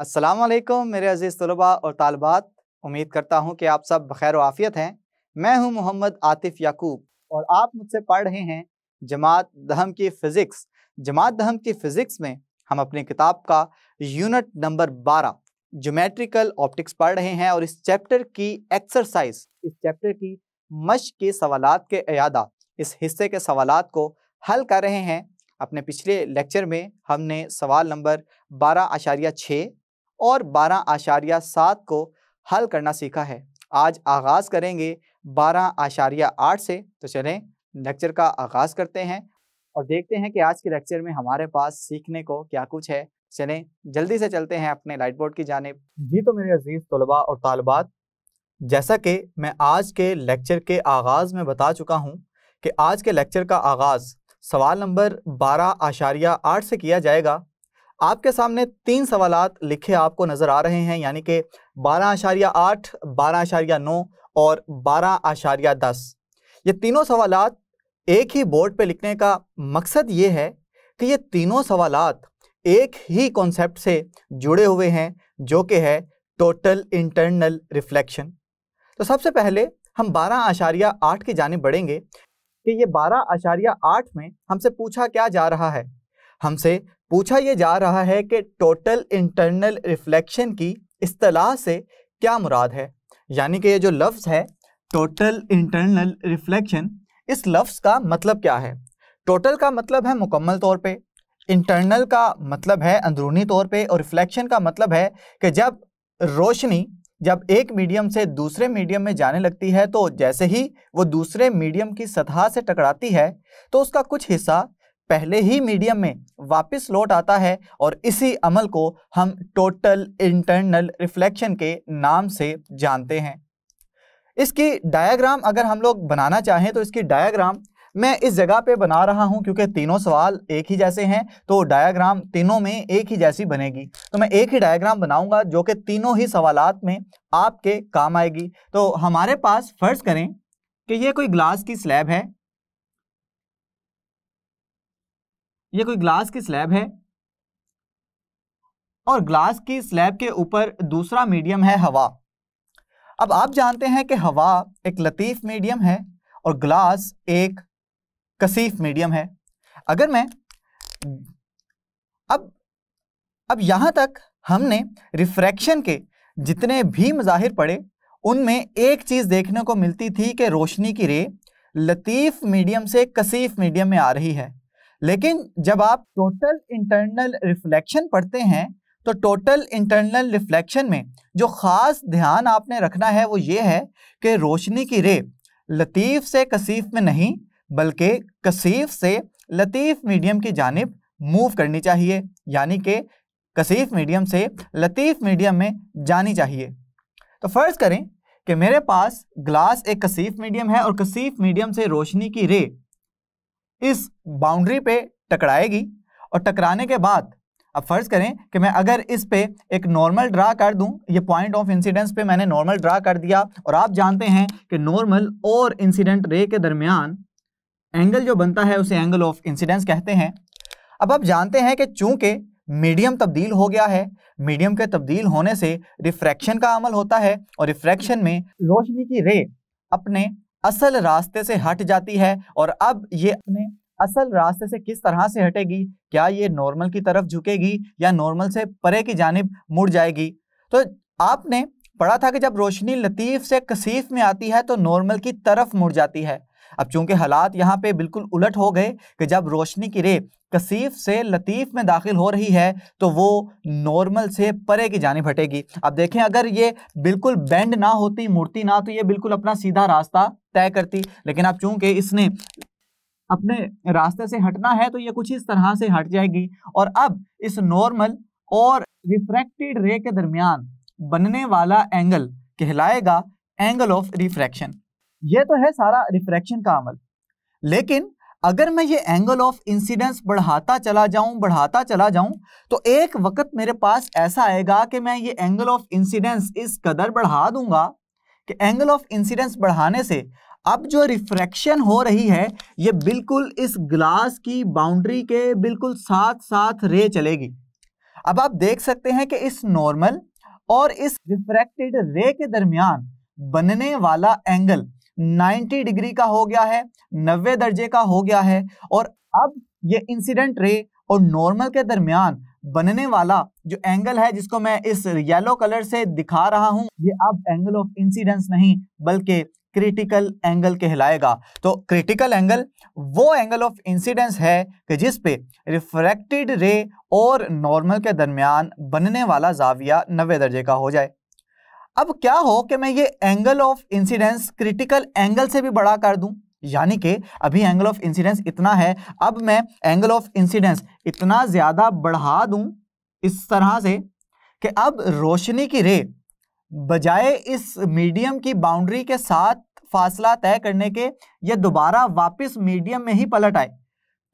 अस्सलाम मेरे अज़ीज़ तलबा और तालबात उम्मीद करता हूँ कि आप सब बखैर आफ़ियत हैं मैं हूँ मोहम्मद आतिफ़ याकूब और आप मुझसे पढ़ रहे हैं जमात दहम की फ़िज़िक्स जमात दहम की फ़िज़िक्स में हम अपनी किताब का यूनिट नंबर बारह जोमेट्रिकल ऑप्टिक्स पढ़ रहे हैं और इस चैप्टर की एक्सरसाइज इस चैप्टर की मश के सवाल के अदा इस हिस्से के सवाल को हल कर रहे हैं अपने पिछले लेक्चर में हमने सवाल नंबर बारह आशारिया छः और बारह आशारिया सात को हल करना सीखा है आज आगाज़ करेंगे बारह आशारिया आठ से तो चलें लेक्चर का आगाज़ करते हैं और देखते हैं कि आज के लेक्चर में हमारे पास सीखने को क्या कुछ है चलें जल्दी से चलते हैं अपने लाइट बोर्ड की जानब जी तो मेरे अजीज़ तलबा और तालबात जैसा कि मैं आज के लेक्चर के आगाज़ में बता चुका हूँ कि आज के लेक्चर का आगाज़ सवाल नंबर बारह आशारिया आठ से किया जाएगा आपके सामने तीन सवाल लिखे आपको नज़र आ रहे हैं यानी कि बारह आशारिया आठ बारह आशारिया नौ और बारह आशारिया दस ये तीनों सवाल एक ही बोर्ड पे लिखने का मकसद ये है कि ये तीनों सवाल एक ही कॉन्सेप्ट से जुड़े हुए हैं जो कि है टोटल इंटरनल रिफ्लेक्शन तो सबसे पहले हम बारह आशारिया आठ की जानब बढ़ेंगे कि ये बारह आशारिया आठ में हमसे पूछा क्या जा रहा है हमसे पूछा यह जा रहा है कि टोटल इंटरनल रिफ्लेक्शन की इतलाह से क्या मुराद है यानी कि यह जो लफ्ज़ है टोटल इंटरनल रिफ्लेक्शन इस लफ्ज़ का मतलब क्या है टोटल का मतलब है मुकम्मल तौर पे इंटरनल का मतलब है अंदरूनी तौर पे और रिफ्लेक्शन का मतलब है कि जब रोशनी जब एक मीडियम से दूसरे मीडियम में जाने लगती है तो जैसे ही वो दूसरे मीडियम की सतह से टकराती है तो उसका कुछ हिस्सा पहले ही मीडियम में वापस लौट आता है और इसी अमल को हम टोटल इंटरनल रिफ्लेक्शन के नाम से जानते हैं इसकी डायग्राम अगर हम लोग बनाना चाहें तो इसकी डायग्राम मैं इस जगह पे बना रहा हूं क्योंकि तीनों सवाल एक ही जैसे हैं तो डायग्राम तीनों में एक ही जैसी बनेगी तो मैं एक ही डायग्राम बनाऊंगा जो कि तीनों ही सवाल में आपके काम आएगी तो हमारे पास फ़र्ज़ करें कि ये कोई ग्लास की स्लैब है ये कोई ग्लास की स्लैब है और ग्लास की स्लैब के ऊपर दूसरा मीडियम है हवा अब आप जानते हैं कि हवा एक लतीफ़ मीडियम है और ग्लास एक कसीफ मीडियम है अगर मैं अब अब यहां तक हमने रिफ्रैक्शन के जितने भी मज़ाहिर पड़े उनमें एक चीज़ देखने को मिलती थी कि रोशनी की रे लतीफ़ मीडियम से कसीफ मीडियम में आ रही है लेकिन जब आप टोटल इंटरनल रिफ्लेक्शन पढ़ते हैं तो टोटल इंटरनल रिफ्लेक्शन में जो ख़ास ध्यान आपने रखना है वो ये है कि रोशनी की रे लतीफ़ से कसीफ में नहीं बल्कि कसीफ से लतीफ़ मीडियम की जानब मूव करनी चाहिए यानी कि कसीफ मीडियम से लतीफ़ मीडियम में जानी चाहिए तो फ़र्ज़ करें कि मेरे पास ग्लास एक कसीफ मीडियम है और कसीफ मीडियम से रोशनी की रे इस बाउंड्री पे टकराएगी और टकराने के बाद अब फर्ज करें कि मैं अगर इस पे एक नॉर्मल ड्रा कर दूं ये पॉइंट ऑफ इंसिडेंस पे मैंने नॉर्मल ड्रा कर दिया और आप जानते हैं कि नॉर्मल और इंसिडेंट रे के दरमियान एंगल जो बनता है उसे एंगल ऑफ इंसिडेंस कहते हैं अब आप जानते हैं कि चूंकि मीडियम तब्दील हो गया है मीडियम के तब्दील होने से रिफ्रैक्शन का अमल होता है और रिफ्रैक्शन में रोशनी की रे अपने असल रास्ते से हट जाती है और अब ये अपने असल रास्ते से किस तरह से हटेगी क्या ये नॉर्मल की तरफ झुकेगी या नॉर्मल से परे की जानब मुड़ जाएगी तो आपने पढ़ा था कि जब रोशनी लतीफ़ से कसीफ में आती है तो नॉर्मल की तरफ मुड़ जाती है अब चूंकि हालात यहाँ पे बिल्कुल उलट हो गए कि जब रोशनी की रे कसीफ से लतीफ़ में दाखिल हो रही है तो वो नॉर्मल से परे की जानी हटेगी अब देखें अगर ये बिल्कुल बेंड ना होती मूर्ति ना तो ये बिल्कुल अपना सीधा रास्ता तय करती लेकिन अब चूंकि इसने अपने रास्ते से हटना है तो ये कुछ इस तरह से हट जाएगी और अब इस नॉर्मल और रिफ्रैक्टेड रे के दरमियान बनने वाला एंगल कहलाएगा एंगल ऑफ रिफ्रैक्शन ये तो है सारा रिफ्रैक्शन का अमल लेकिन अगर मैं ये एंगल ऑफ इंसिडेंस बढ़ाता चला जाऊं बढ़ाता चला जाऊं तो एक वक्त मेरे पास ऐसा आएगा कि मैं ये एंगल ऑफ इंसिडेंस इस कदर बढ़ा दूंगा कि एंगल ऑफ इंसिडेंस बढ़ाने से अब जो रिफ्रैक्शन हो रही है ये बिल्कुल इस ग्लास की बाउंड्री के बिल्कुल साथ साथ रे चलेगी अब आप देख सकते हैं कि इस नॉर्मल और इस रिफ्रैक्टेड रे के दरमियान बनने वाला एंगल 90 डिग्री का हो गया है 90 दर्जे का हो गया है और अब ये इंसिडेंट रे और नॉर्मल के दरमियान बनने वाला जो एंगल है जिसको मैं इस येलो कलर से दिखा रहा हूं ये अब एंगल ऑफ इंसिडेंस नहीं बल्कि क्रिटिकल एंगल कहलाएगा तो क्रिटिकल एंगल वो एंगल ऑफ इंसिडेंस है कि जिस पे रिफ्रैक्टेड रे और नॉर्मल के दरमियान बनने वाला जाविया नबे दर्जे का हो जाए अब क्या हो कि मैं ये angle of incidence critical angle से भी बड़ा कर दूं यानी कि अभी एंगल ऑफ इंसिडेंस इतना है अब मैं एंगल ऑफ इंसिडेंस इतना ज़्यादा बढ़ा दूं इस तरह से कि अब रोशनी की रे बजाय इस मीडियम की बाउंड्री के साथ फासला तय करने के ये दोबारा वापस मीडियम में ही पलट आए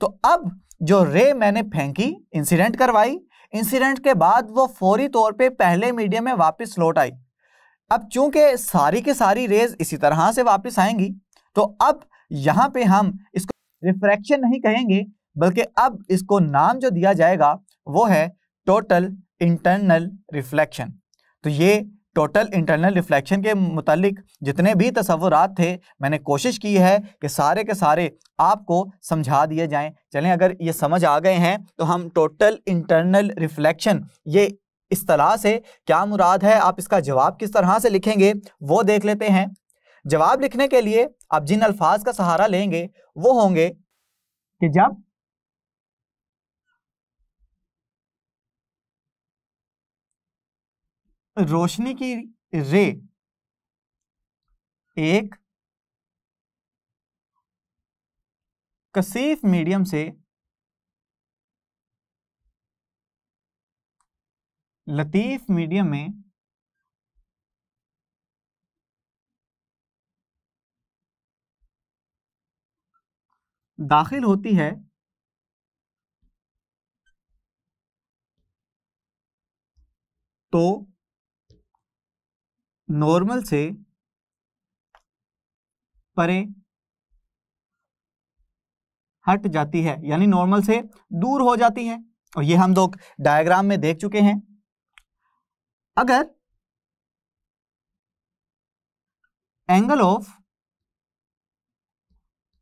तो अब जो रे मैंने फेंकी इंसिडेंट करवाई इंसिडेंट के बाद वो फौरी तौर पे पहले मीडियम में वापस लौट आई अब चूंकि सारी के सारी रेज इसी तरह से वापस आएंगी तो अब यहाँ पे हम इसको रिफ्रैक्शन नहीं कहेंगे बल्कि अब इसको नाम जो दिया जाएगा वो है टोटल इंटरनल रिफ्लेक्शन तो ये टोटल इंटरनल रिफ्लेक्शन के मुतालिक जितने भी तस्वुरात थे मैंने कोशिश की है कि सारे के सारे आपको समझा दिए जाएं चलें अगर ये समझ आ गए हैं तो हम टोटल इंटरनल रिफ्लेक्शन ये इस से क्या मुराद है आप इसका जवाब किस तरह से लिखेंगे वो देख लेते हैं जवाब लिखने के लिए आप जिन अल्फाज का सहारा लेंगे वो होंगे कि जब रोशनी की रे एक कसीफ मीडियम से लतीफ मीडियम में दाखिल होती है तो नॉर्मल से परे हट जाती है यानी नॉर्मल से दूर हो जाती है और ये हम लोग डायग्राम में देख चुके हैं अगर एंगल ऑफ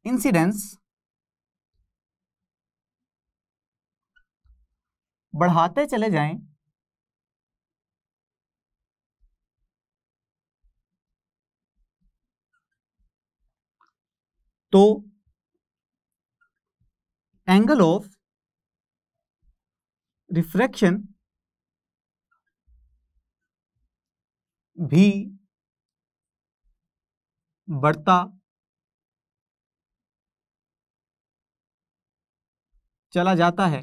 इंसिडेंस बढ़ाते चले जाएं तो एंगल ऑफ रिफ्रैक्शन भी बढ़ता चला जाता है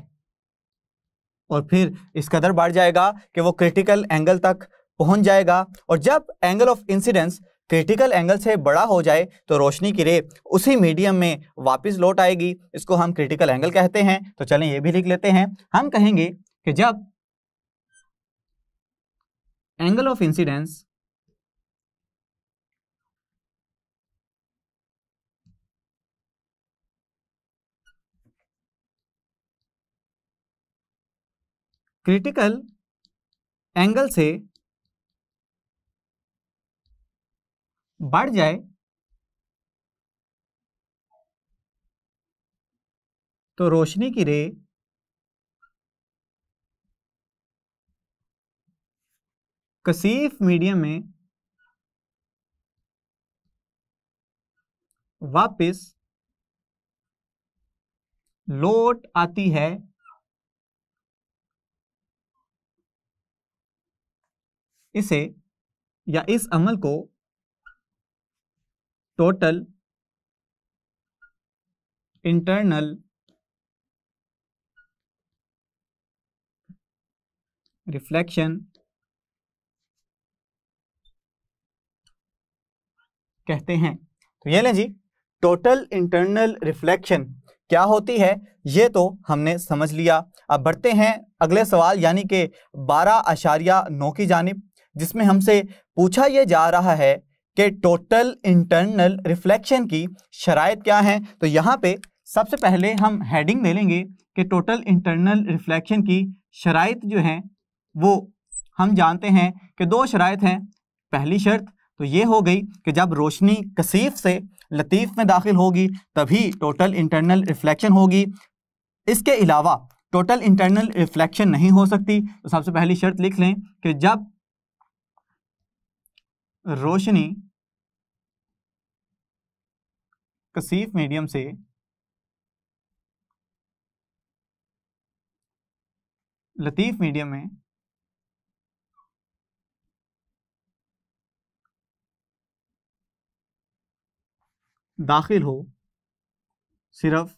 और फिर इस कदर बढ़ जाएगा कि वो क्रिटिकल एंगल तक पहुंच जाएगा और जब angle of incidence critical angle से बड़ा हो जाए तो रोशनी की रे उसी मीडियम में वापस लौट आएगी इसको हम क्रिटिकल एंगल कहते हैं तो चलें ये भी लिख लेते हैं हम कहेंगे कि जब angle of incidence critical angle से बढ़ जाए तो रोशनी की रे कसीफ मीडियम में वापस लोट आती है इसे या इस अमल को टोटल इंटरनल रिफ्लेक्शन कहते हैं तो ये लें जी टोटल इंटरनल रिफ्लेक्शन क्या होती है ये तो हमने समझ लिया अब बढ़ते हैं अगले सवाल यानी कि बारह आशारिया नौ की जानब जिसमें हमसे पूछा यह जा रहा है कि टोटल इंटरनल रिफ्लेक्शन की शराइ क्या हैं तो यहाँ पे सबसे पहले हम हेडिंग ले लेंगे कि टोटल इंटरनल रिफ्लेक्शन की शराइ जो हैं वो हम जानते हैं कि दो शराइ हैं पहली शर्त तो ये हो गई कि जब रोशनी कसीफ से लतीफ़ में दाखिल होगी तभी टोटल इंटरनल रिफ्लेक्शन होगी इसके अलावा टोटल इंटरनल रिफ्लेक्शन नहीं हो सकती तो सबसे पहली शर्त लिख लें कि जब रोशनी कसीफ मीडियम से लतीफ़ मीडियम में दाखिल हो सिर्फ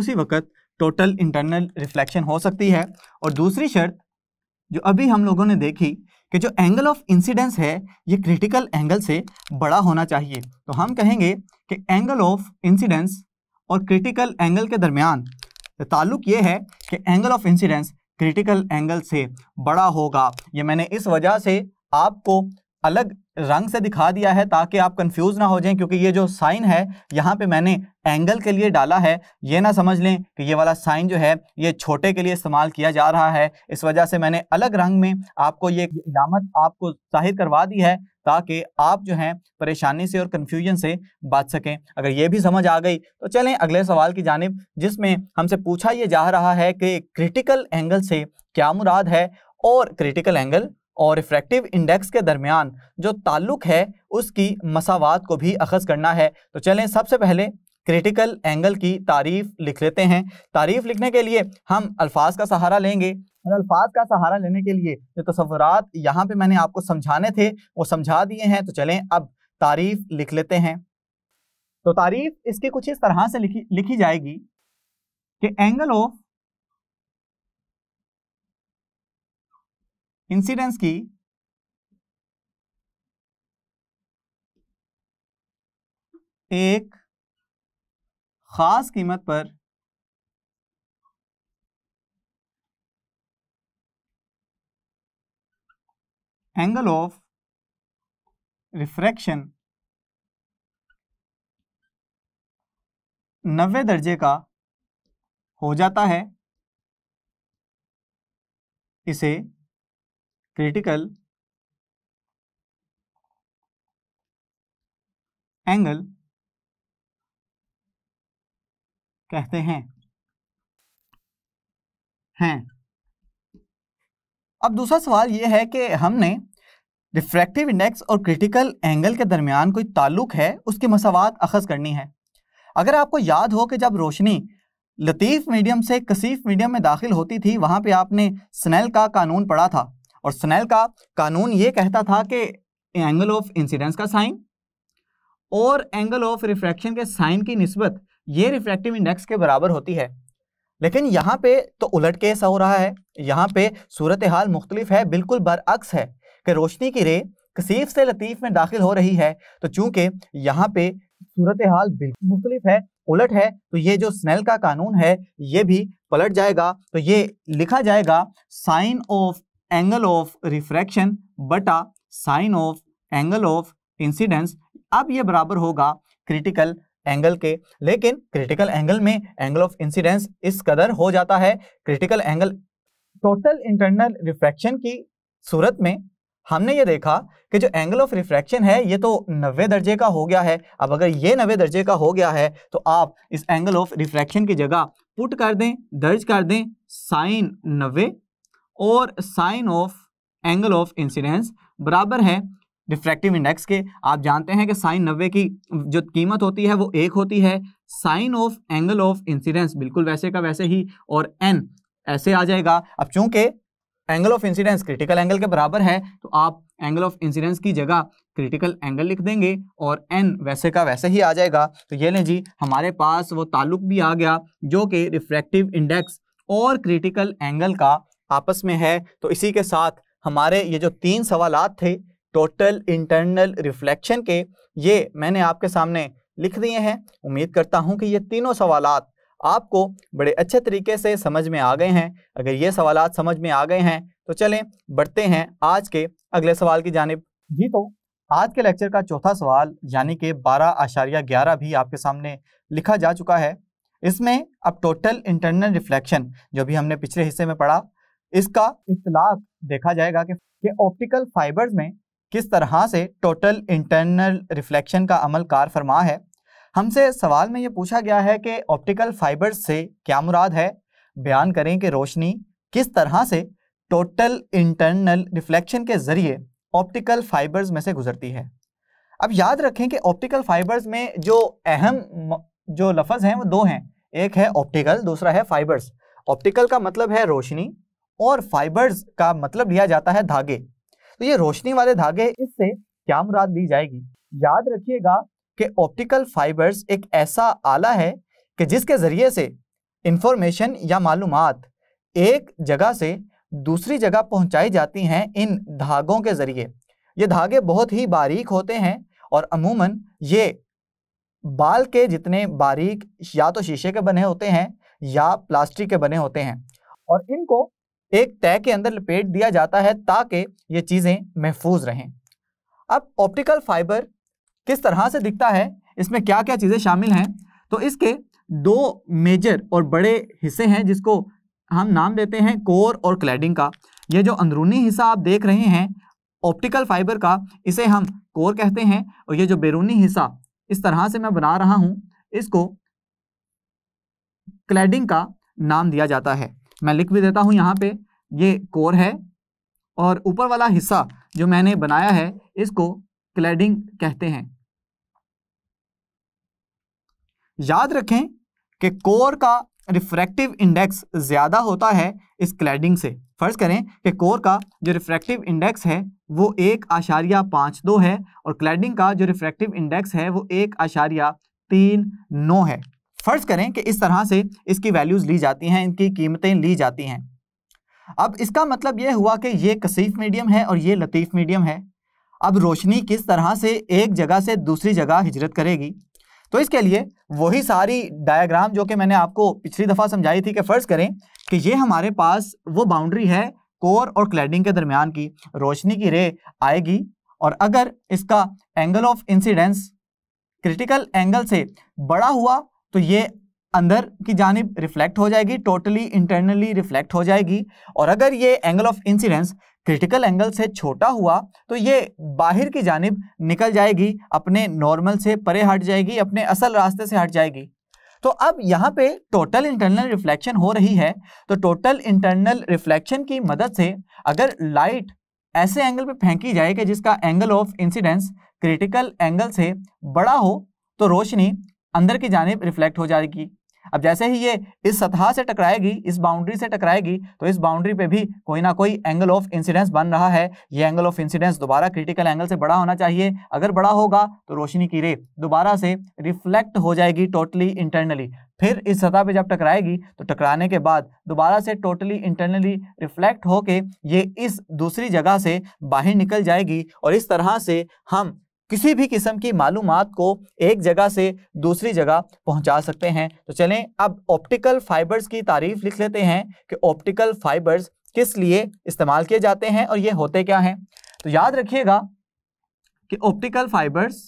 उसी वक्त टोटल इंटरनल रिफ्लेक्शन हो सकती है और दूसरी शर्त जो अभी हम लोगों ने देखी कि जो एंगल ऑफ इंसिडेंस है ये क्रिटिकल एंगल से बड़ा होना चाहिए तो हम कहेंगे कि एंगल ऑफ इंसिडेंस और क्रिटिकल एंगल के दरमियान तो ताल्लुक ये है कि angle of incidence critical angle से बड़ा होगा ये मैंने इस वजह से आपको अलग रंग से दिखा दिया है ताकि आप कंफ्यूज ना हो जाएं क्योंकि ये जो साइन है यहाँ पे मैंने एंगल के लिए डाला है ये ना समझ लें कि ये वाला साइन जो है ये छोटे के लिए इस्तेमाल किया जा रहा है इस वजह से मैंने अलग रंग में आपको ये इलामत आपको जाहिर करवा दी है ताकि आप जो हैं परेशानी से और कन्फ्यूजन से बच सकें अगर ये भी समझ आ गई तो चलें अगले सवाल की जानब जिसमें हमसे पूछा ये जा रहा है कि क्रिटिकल एंगल से क्या मुराद है और क्रिटिकल एंगल और रिफ्रैक्टिव इंडेक्स के दरमियान जो ताल्लुक है उसकी मसावत को भी अखज़ करना है तो चलें सबसे पहले क्रिटिकल एंगल की तारीफ लिख लेते हैं तारीफ लिखने के लिए हम अल्फाज का सहारा लेंगे और अल्फाज का सहारा लेने के लिए जो तस्वरत यहाँ पे मैंने आपको समझाने थे वो समझा दिए हैं तो चलें अब तारीफ लिख लेते हैं तो तारीफ इसकी कुछ इस तरह से लिखी लिखी जाएगी कि एंगल ऑफ इंसिडेंस की एक खास कीमत पर एंगल ऑफ रिफ्रैक्शन नब्बे दर्जे का हो जाता है इसे क्रिटिकल एंगल कहते हैं हैं अब दूसरा सवाल यह है कि हमने रिफ्रैक्टिव इंडेक्स और क्रिटिकल एंगल के दरमियान कोई ताल्लुक है उसकी मसावत अखज़ करनी है अगर आपको याद हो कि जब रोशनी लतीफ़ मीडियम से कसीफ मीडियम में दाखिल होती थी वहाँ पे आपने स्नेल का कानून पढ़ा था और स्नेल का कानून ये कहता था कि एंगल ऑफ इंसिडेंस का साइन और एंगल ऑफ रिफ्रैक्शन के साइन की नस्बत ये रिफ्रैक्टिव इंडेक्स के बराबर होती है लेकिन यहाँ पे तो उलट के ऐसा हो रहा है यहाँ पे सूरत हाल मुख्तलिफ है बिल्कुल बरअक्स है कि रोशनी की रे कसीफ से लतीफ़ में दाखिल हो रही है तो चूंकि यहाँ पे सूरत हाल बिल्कुल मुख्तलिफ है उलट है तो ये जो स्नेल का कानून है ये भी पलट जाएगा तो ये लिखा जाएगा sine of angle of refraction बटा sine of angle of incidence अब ये बराबर होगा क्रिटिकल एंगल के लेकिन क्रिटिकल एंगल में एंगल ऑफ इंसिडेंस इस कदर हो जाता है critical angle total internal refraction की सूरत में हमने ये देखा कि जो एंगल ऑफ रिफ्रैक्शन है ये तो 90 दर्जे का हो गया है अब अगर ये 90 दर्जे का हो गया है तो आप इस एंगल ऑफ रिफ्रैक्शन की जगह पुट कर दें दर्ज कर दें साइन 90 और sine of angle of incidence बराबर है डिफ्रैक्टिव इंडेक्स के आप जानते हैं कि साइन नब्बे की जो कीमत होती है वो एक होती है sine of angle of incidence बिल्कुल वैसे का वैसे ही और एन ऐसे आ जाएगा अब चूंकि angle of incidence critical angle के बराबर है तो आप एंगल ऑफ इंसिडेंस की जगह क्रिटिकल एंगल लिख देंगे और एन वैसे का वैसे ही आ जाएगा तो ये लें जी हमारे पास वो ताल्लुक भी आ गया जो कि रिफ्रैक्टिव इंडेक्स और क्रिटिकल एंगल का आपस में है तो इसी के साथ हमारे ये जो तीन सवाल थे टोटल इंटरनल रिफ्लेक्शन के ये मैंने आपके सामने लिख दिए हैं उम्मीद करता हूँ कि ये तीनों सवाल आपको बड़े अच्छे तरीके से समझ में आ गए हैं अगर ये सवाल समझ में आ गए हैं तो चलें बढ़ते हैं आज के अगले सवाल की जानब जी तो आज के लेक्चर का चौथा सवाल यानी कि बारह आशारिया ग्यारह भी आपके सामने लिखा जा चुका है इसमें अब टोटल इंटरनल रिफ्लेक्शन जो भी हमने पिछले हिस्से में पढ़ा इसका इतलाक देखा जाएगा कि, कि ऑप्टिकल फाइबर्स में किस तरह से टोटल इंटरनल रिफ्लेक्शन का अमल कार फरमा है हमसे सवाल में ये पूछा गया है कि ऑप्टिकल फाइबर्स से क्या मुराद है बयान करें कि रोशनी किस तरह से टोटल इंटरनल रिफ्लेक्शन के ज़रिए ऑप्टिकल फाइबर्स में से गुजरती है अब याद रखें कि ऑप्टिकल फाइबर्स में जो अहम जो लफज हैं वो दो हैं एक है ऑप्टिकल दूसरा है फाइबर्स ऑप्टिकल का मतलब है रोशनी और फाइबर्स का मतलब लिया जाता है धागे तो ये रोशनी वाले धागे इससे क्या मुराद ली जाएगी याद रखिएगा कि ऑप्टिकल फाइबर्स एक ऐसा आला है कि जिसके ज़रिए से इंफॉर्मेशन या मालूम एक जगह से दूसरी जगह पहुंचाई जाती हैं इन धागों के ज़रिए ये धागे बहुत ही बारीक होते हैं और अमूमन ये बाल के जितने बारीक या तो शीशे के बने होते हैं या प्लास्टिक के बने होते हैं और इनको एक तय के अंदर लपेट दिया जाता है ताकि ये चीज़ें महफूज रहें अब ऑप्टिकल फाइबर किस तरह से दिखता है इसमें क्या क्या चीज़ें शामिल हैं तो इसके दो मेजर और बड़े हिस्से हैं जिसको हम नाम देते हैं कोर और क्लैडिंग का ये जो अंदरूनी हिस्सा आप देख रहे हैं ऑप्टिकल फाइबर का इसे हम कोर कहते हैं और ये जो बैरूनी हिस्सा इस तरह से मैं बना रहा हूँ इसको क्लैडिंग का नाम दिया जाता है मैं लिख भी देता हूँ यहाँ पे ये कोर है और ऊपर वाला हिस्सा जो मैंने बनाया है इसको क्लैडिंग कहते हैं याद रखें कि कोर का रिफ्रैक्टिव इंडेक्स ज़्यादा होता है इस क्लैडिंग से फ़र्ज़ करें कि कोर का जो रिफ्रैक्टिव इंडेक्स है वो एक आशारिया पाँच दो है और क्लैडिंग का जो रिफ्रैक्टिव इंडेक्स है वो एक आशारिया तीन नौ है फर्ज करें कि इस तरह से इसकी वैल्यूज़ ली जाती हैं इनकी कीमतें ली जाती हैं अब इसका मतलब ये हुआ कि ये कसीफ मीडियम है और ये लतीफ़ मीडियम है अब रोशनी किस तरह से एक जगह से दूसरी जगह हिजरत करेगी तो इसके लिए वही सारी डायग्राम जो कि मैंने आपको पिछली दफ़ा समझाई थी कि फ़र्ज़ करें कि ये हमारे पास वो बाउंड्री है कोर और क्लैडिंग के दरमियान की रोशनी की रे आएगी और अगर इसका angle of incidence critical angle से बड़ा हुआ तो ये अंदर की जानब रिफ्लेक्ट हो जाएगी टोटली इंटरनली रिफ्लेक्ट हो जाएगी और अगर ये angle of incidence critical angle से छोटा हुआ तो ये बाहर की जानब निकल जाएगी अपने नॉर्मल से परे हट जाएगी अपने असल रास्ते से हट जाएगी तो अब यहाँ पे टोटल इंटरनल रिफ्लेक्शन हो रही है तो टोटल इंटरनल रिफ्लेक्शन की मदद से अगर लाइट ऐसे एंगल पे फेंकी जाए कि जिसका angle of incidence critical angle से बड़ा हो तो रोशनी अंदर की जानब रिफ्लेक्ट हो जाएगी अब जैसे ही ये इस सतह से टकराएगी इस बाउंड्री से टकराएगी तो इस बाउंड्री पे भी कोई ना कोई एंगल ऑफ इंसिडेंस बन रहा है ये एंगल ऑफ इंसिडेंस दोबारा क्रिटिकल एंगल से बड़ा होना चाहिए अगर बड़ा होगा तो रोशनी की रे दोबारा से रिफ्लेक्ट हो जाएगी टोटली इंटरनली फिर इस सतह पे जब टकराएगी तो टकराने के बाद दोबारा से टोटली इंटरनली रिफ्लेक्ट होके ये इस दूसरी जगह से बाहर निकल जाएगी और इस तरह से हम किसी भी किस्म की मालूम को एक जगह से दूसरी जगह पहुंचा सकते हैं तो चलें अब ऑप्टिकल फाइबर्स की तारीफ लिख लेते हैं कि ऑप्टिकल फाइबर्स किस लिए इस्तेमाल किए जाते हैं और ये होते क्या हैं तो याद रखिएगा कि ऑप्टिकल फाइबर्स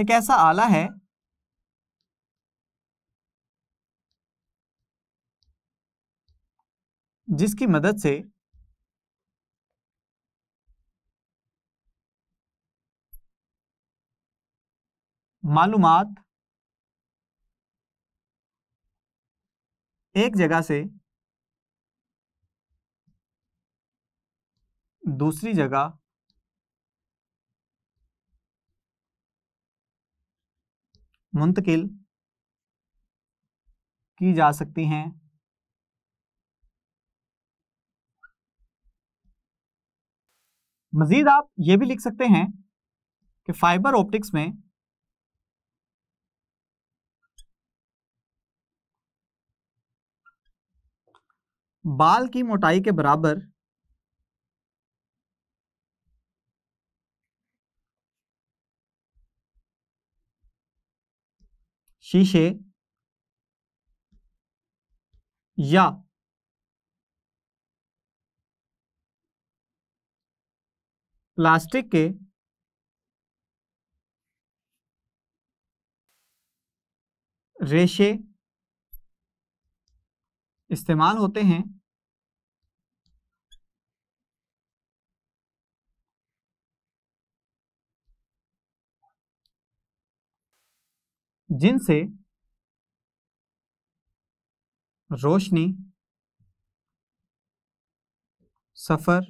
एक ऐसा आला है जिसकी मदद से मालूम एक जगह से दूसरी जगह मुंतकिल की जा सकती हैं मजीद आप ये भी लिख सकते हैं कि फाइबर ऑप्टिक्स में बाल की मोटाई के बराबर शीशे या प्लास्टिक के रेशे इस्तेमाल होते हैं जिनसे रोशनी सफ़र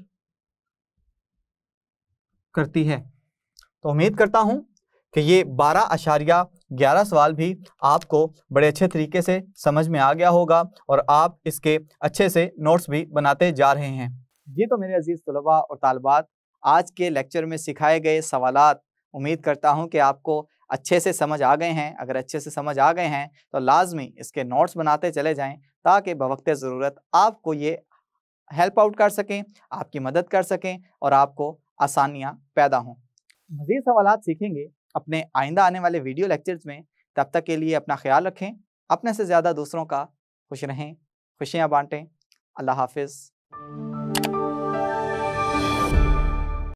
करती है तो उम्मीद करता हूँ कि ये बारह अशारिया ग्यारह सवाल भी आपको बड़े अच्छे तरीके से समझ में आ गया होगा और आप इसके अच्छे से नोट्स भी बनाते जा रहे हैं जी तो मेरे अजीज़ तलबा और तलबात आज के लेक्चर में सिखाए गए सवाल उम्मीद करता हूँ कि आपको अच्छे से समझ आ गए हैं अगर अच्छे से समझ आ गए हैं तो लाजमी इसके नोट्स बनाते चले जाएँ ताकि बवक्त ज़रूरत आपको ये हेल्प आउट कर सकें आपकी मदद कर सकें और आपको आसानियाँ पैदा हों मजीद सवाल सीखेंगे अपने आइंदा आने वाले वीडियो लेक्चर्स में तब तक के लिए अपना ख्याल रखें अपने से ज़्यादा दूसरों का खुश रहें खुशियाँ बाँटें अल्लाह हाफिज़